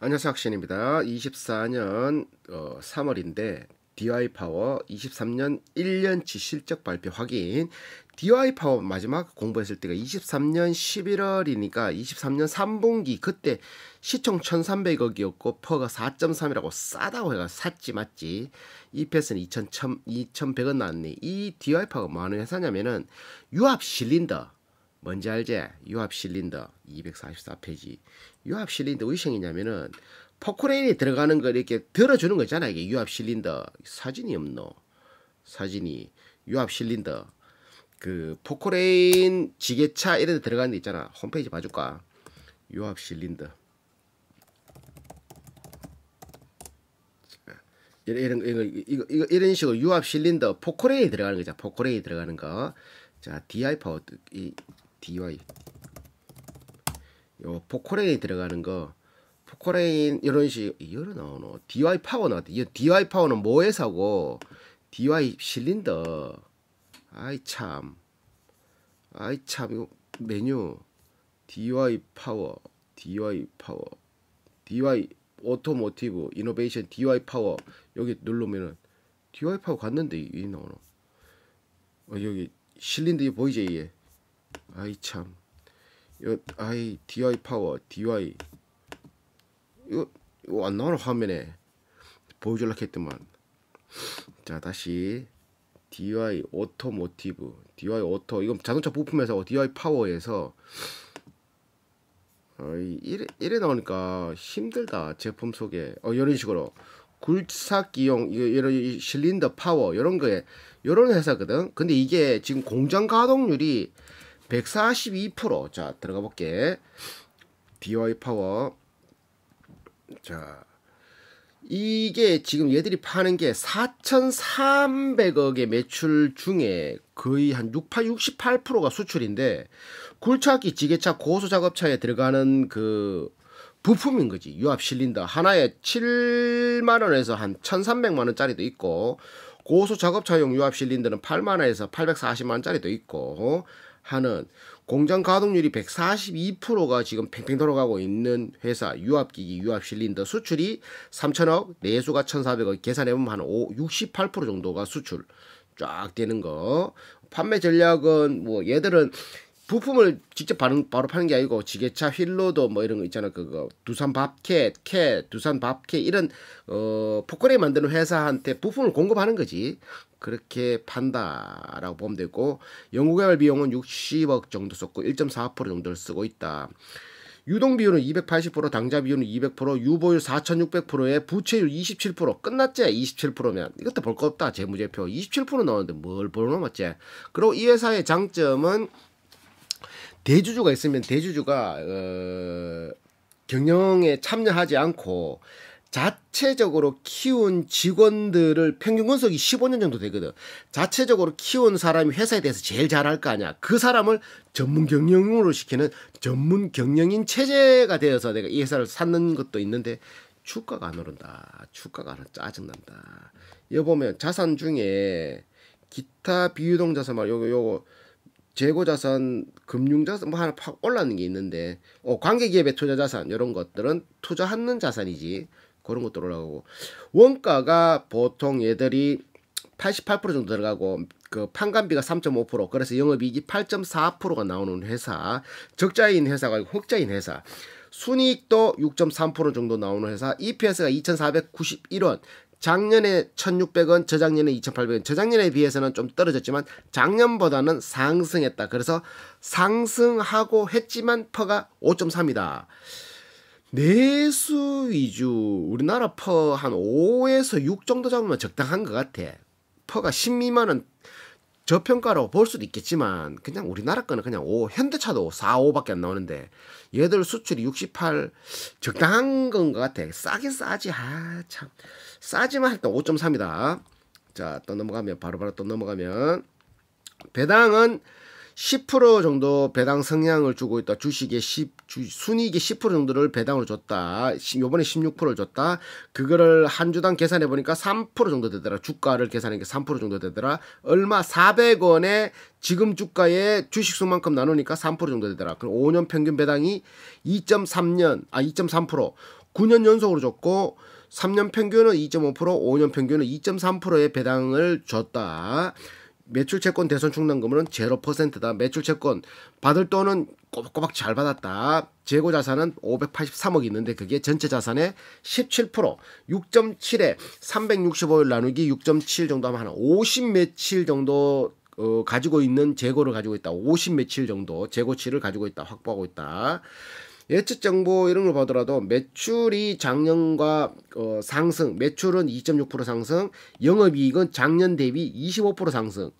안녕하세요 학신입니다. 24년 어, 3월인데 DI 파워 23년 1년치 실적 발표 확인. DI 파워 마지막 공부했을 때가 23년 11월이니까 23년 3분기 그때 시총 1,300억이었고 퍼가 4.3이라고 싸다고 해가 샀지 맞지. EPS는 2,100원 나왔니. 이 DI 파워가 뭐하는 회사냐면은 유압 실린더 뭔지 알제? 유압 실린더 244페이지. 유압 실린더 의생이냐면은 포크레인이 들어가는 걸 이렇게 들어주는 거 있잖아. 이게 유압 실린더 사진이 없노. 사진이 유압 실린더 그 포크레인 지게차 이런 데 들어가는 데 있잖아. 홈페이지 봐줄까? 유압 실린더 이런 이런 이거, 이거 이런 식으로 유압 실린더 포크레인이 들어가는 거죠. 포크레인이 들어가는 거. 자, DI 파워 이 dy 요 포코레인이 들어가는 거 포코레인 이런 식 이거로 나오노 dy 파워 나왔다 dy 파워는 뭐에사고 dy 실린더 아이 참 아이 참 이거 메뉴 dy 파워 dy 파워 dy 오토모티브 이노베이션 dy 파워 여기 누르면은 dy 파워 갔는데 이게 나오노 어, 여기 실린더 이 보이지 이게 아이 참. 요 아이 DI 파워 DI 이거 이거 안 나오는 화면에 보여줄라 했더만. 자 다시 DI 오토모티브 DI 오토 이건 자동차 부품에서 DI 파워에서 어, 이래, 이래 나오니까 힘들다 제품 소개 어, 이런 식으로 굴삭기용 이런 실린더 파워 이런 거에 이런 회사거든 근데 이게 지금 공장 가동률이 142%. 자, 들어가 볼게. DOI 파워. 자, 이게 지금 얘들이 파는 게 4,300억의 매출 중에 거의 한 68%가 수출인데 굴착기 지게차 고소 작업차에 들어가는 그 부품인 거지. 유압 실린더 하나에 7만 원에서 한 1,300만 원짜리도 있고 고소 작업차용 유압 실린더는 8만 원에서 840만 원짜리도 있고 하는 공장 가동률이 142%가 지금 팽팽 돌아가고 있는 회사 유압기기 유압 실린더 수출이 3천억 내수가 1,400억 계산해보면 한 5, 68% 정도가 수출 쫙 되는 거 판매 전략은 뭐 얘들은 부품을 직접 바로, 바로 파는 게 아니고 지게차 휠로도 뭐 이런 거 있잖아 그거 두산 밥캣 캣 두산 밥캣 이런 어 포크레인 만드는 회사한테 부품을 공급하는 거지 그렇게 판다라고 보면 되고 연구개발 비용은 60억 정도 썼고 1.4% 정도를 쓰고 있다. 유동 비율은 280%, 당좌 비율은 200%, 유보율 4,600%에 부채율 27%. 끝났지? 27%면 이것도 볼 거 없다. 재무제표 27% 나오는데 뭘 보는 놓았지 그리고 이 회사의 장점은 대주주가 있으면 대주주가 어, 경영에 참여하지 않고 자체적으로 키운 직원들을 평균 근속이 15년 정도 되거든. 자체적으로 키운 사람이 회사에 대해서 제일 잘할 거 아니야. 그 사람을 전문 경영으로 시키는 전문 경영인 체제가 되어서 내가 이 회사를 샀는 것도 있는데 주가가 안 오른다. 주가가 안 짜증난다. 여 보면 자산 중에 기타 비유동 자산 말 요거 요거 재고 자산, 금융 자산 뭐 하나 팍 올라는 게 있는데 어 관계 기업의 투자 자산 이런 것들은 투자하는 자산이지. 그런 것도 올라가고 원가가 보통 얘들이 88% 정도 들어가고 그 판관비가 3.5% 그래서 영업이익이 8.4%가 나오는 회사 적자인 회사가 아니고 흑자인 회사 순이익도 6.3% 정도 나오는 회사 EPS가 2,491원 작년에 1,600원, 저작년에 2,800원. 저작년에 비해서는 좀 떨어졌지만 작년보다는 상승했다. 그래서 상승하고 했지만 퍼가 5.3이다. 내수 위주 우리나라 퍼 한 5에서 6 정도 잡으면 적당한 것 같아. 퍼가 10 미만은 저평가로 볼 수도 있겠지만 그냥 우리나라 거는 그냥 5 현대차도 4, 5밖에 안 나오는데 얘들 수출이 68 적당한 건 것 같아. 싸긴 싸지. 아참 싸지만 일단 5.3이다. 자 또 넘어가면 바로바로 바로 또 넘어가면 배당은 10% 정도 배당 성향을 주고 있다. 주식의 10, 주, 순이익의 10% 정도를 배당으로 줬다. 요번에 16%를 줬다. 그거를 한 주당 계산해 보니까 3% 정도 되더라. 주가를 계산한 게3% 정도 되더라. 얼마 400원에 지금 주가에 주식수만큼 나누니까 3% 정도 되더라. 그럼 5년 평균 배당이 2.3년, 아, 2.3%. 9년 연속으로 줬고, 3년 평균은 2.5%, 5년 평균은 2.3%의 배당을 줬다. 매출채권 대선 충당금은 0%다. 매출채권 받을 돈은 꼬박꼬박 잘 받았다. 재고 자산은 583억 있는데 그게 전체 자산의 17% 6.7에 365일 나누기 6.7 정도 하면 한50 며칠 정도 어, 가지고 있는 재고를 가지고 있다. 50 며칠 정도 재고치를 가지고 있다. 확보하고 있다. 예측 정보 이런 걸 보더라도 매출이 작년과 어, 상승, 매출은 2.6% 상승, 영업이익은 작년 대비 25% 상승,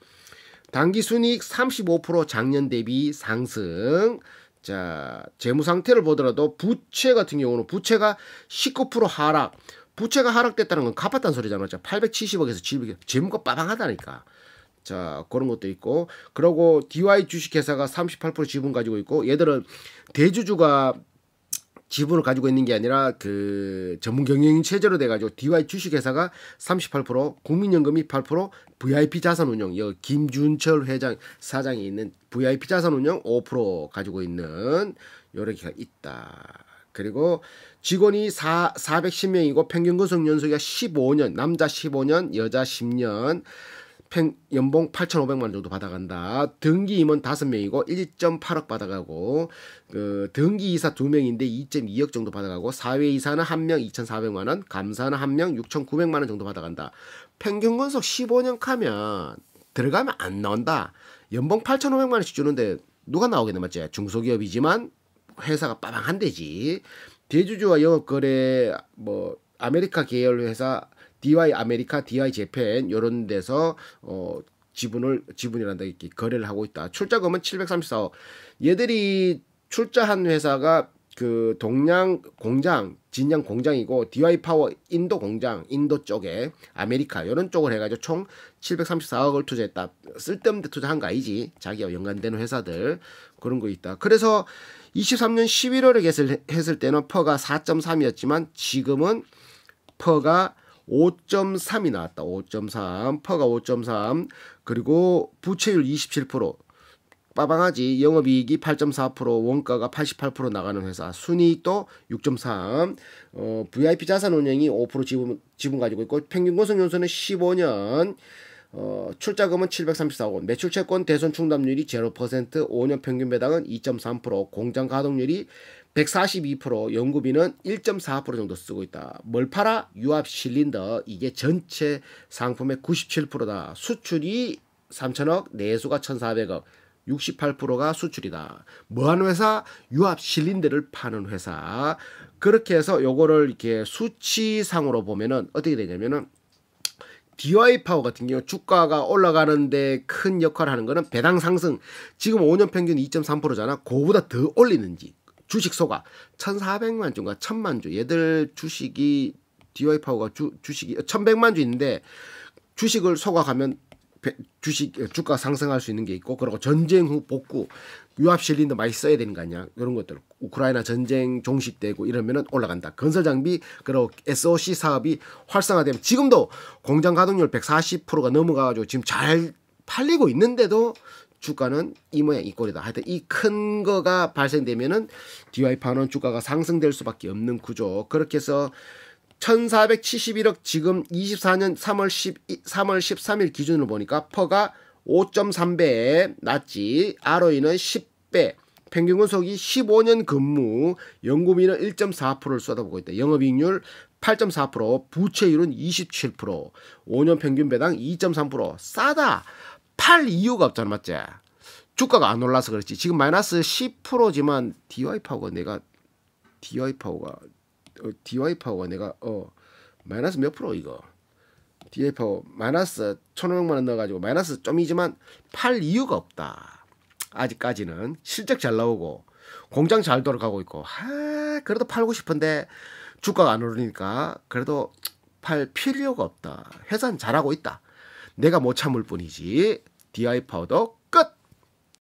단기 순이익 35% 작년 대비 상승. 자, 재무 상태를 보더라도 부채 같은 경우는 부채가 19% 하락. 부채가 하락됐다는 건 갚았다는 소리잖아요. 870억에서 700억. 재무가 빠방하다니까. 자 그런 것도 있고 그러고 DY 주식회사가 38% 지분 가지고 있고 얘들은 대주주가 지분을 가지고 있는 게 아니라 그 전문 경영인 체제로 돼가지고 DY 주식회사가 38% 국민연금이 8% VIP 자산운용 여 김준철 회장 사장이 있는 VIP 자산운용 5% 가지고 있는 여러 개가 있다. 그리고 직원이 4, 410명이고 평균 근속 연속이 15년 남자 15년 여자 10년 펜, 연봉 8,500만 원 정도 받아간다. 등기 임원 5명이고 1.8억 받아가고 그 등기 이사 2명인데 2.2억 정도 받아가고 사회 이사는 1명 2,400만 원, 감사는 1명 6,900만 원 정도 받아간다. 평균 건속 15년 가면 들어가면 안 나온다. 연봉 8,500만 원씩 주는데 누가 나오겠네 맞지? 중소기업이지만 회사가 빠방한데지. 대주주와 영업거래 뭐 아메리카 계열 회사 DY 아메리카, DY 재팬 요런 데서 어 지분을 지분이란다 이렇게 거래를 하고 있다. 출자금은 734억. 얘들이 출자한 회사가 그 동양 공장, 진양 공장이고 DY 파워 인도 공장, 인도 쪽에 아메리카 이런 쪽을 해가지고 총 734억을 투자했다. 쓸데없는 데 투자한 거 아니지? 자기와 연관되는 회사들 그런 거 있다. 그래서 23년 11월에 개설했을 때는 퍼가 4.3이었지만 지금은 퍼가 5.3이 나왔다. 5.3. 퍼가 5.3. 그리고 부채율 27%. 빠방하지. 영업이익이 8.4%, 원가가 88% 나가는 회사. 순이익도 6.3. 어, VIP 자산 운영이 5% 지분, 지분 가지고 있고, 평균 고성 연수는 15년. 어, 출자금은 734억 원, 매출 채권 대손 충당률이 0%, 5년 평균 배당은 2.3%, 공장 가동률이 142%, 연구비는 1.4% 정도 쓰고 있다. 뭘 팔아? 유압 실린더. 이게 전체 상품의 97%다. 수출이 3천억, 내수가 1,400억. 68%가 수출이다. 뭐 하는 회사? 유압 실린더를 파는 회사. 그렇게 해서 요거를 이렇게 수치상으로 보면은 어떻게 되냐면은 DY 파워 같은 경우 주가가 올라가는데 큰 역할을 하는 거는 배당 상승. 지금 5년 평균 2.3%잖아. 그보다 거더 올리는지. 주식 소가 1,400만 주인가 1,000만 주. 얘들 주식이 DY 파워가 주, 주식이 1,100만 주 있는데 주식을 소각하면 주식 주가 상승할 수 있는 게 있고 그리고 전쟁 후 복구 유압 실린더 많이 써야 되는 거 아니야? 이런 것들 우크라이나 전쟁 종식되고 이러면은 올라간다. 건설 장비 그리고 SOC 사업이 활성화되면 지금도 공장 가동률 140%가 넘어가가지고 지금 잘 팔리고 있는데도 주가는 이 모양 이 꼴이다. 하여튼 이 큰 거가 발생되면은 DY 파는 주가가 상승될 수밖에 없는 구조. 그렇게 해서 1,471억 지금 24년 3월 10 3월 13일 기준으로 보니까 퍼가 5.3배 낮지 ROE는 10배 평균 근속이 15년 근무 연구비는 1.4%를 쏟아보고 있다. 영업이익률 8.4% 부채율은 27% 5년 평균 배당 2.3% 싸다 팔 이유가 없잖아 맞지? 주가가 안 올라서 그렇지. 지금 마이너스 10%지만 DY 파워가 내가 DY 파워가 어, DY 파워가 내가 어 마이너스 몇 프로 이거? DFO 뭐 마이너스 1,500만 원 넣어가지고 마이너스 좀이지만 팔 이유가 없다. 아직까지는 실적 잘 나오고 공장 잘 돌아가고 있고 하 그래도 팔고 싶은데 주가가 안 오르니까 그래도 팔 필요가 없다. 회사는 잘하고 있다. 내가 못 참을 뿐이지. 디아이 파우도